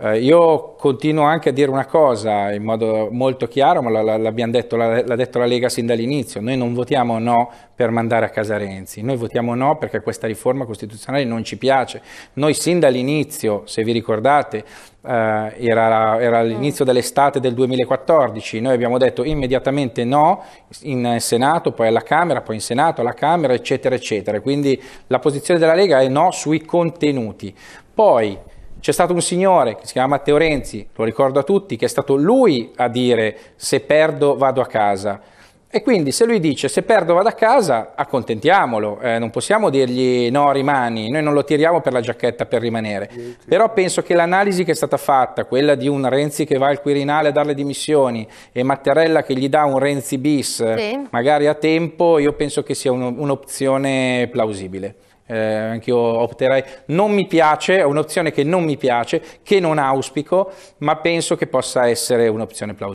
Eh, io continuo anche a dire una cosa in modo molto chiaro, ma l'abbiamo detto, l'ha detto la Lega sin dall'inizio, noi non votiamo no per mandare a casa Renzi, noi votiamo no perché questa riforma costituzionale non ci piace. Noi sin dall'inizio, se vi ricordate, eh, era, era l'inizio dell'estate del 2014, noi abbiamo detto immediatamente no in Senato, poi alla Camera, poi in Senato, alla Camera, eccetera, eccetera. Quindi la posizione della Lega è no sui contenuti. Poi, c'è stato un signore che si chiama Matteo Renzi, lo ricordo a tutti, che è stato lui a dire se perdo vado a casa. E quindi se lui dice se perdo vado a casa, accontentiamolo, eh, non possiamo dirgli no rimani, noi non lo tiriamo per la giacchetta per rimanere. Niente. Però penso che l'analisi che è stata fatta, quella di un Renzi che va al Quirinale a dare le dimissioni e Mattarella che gli dà un Renzi bis, sì. magari a tempo, io penso che sia un'opzione plausibile. Eh, anche io opterei, non mi piace, è un'opzione che non mi piace, che non auspico, ma penso che possa essere un'opzione plausibile.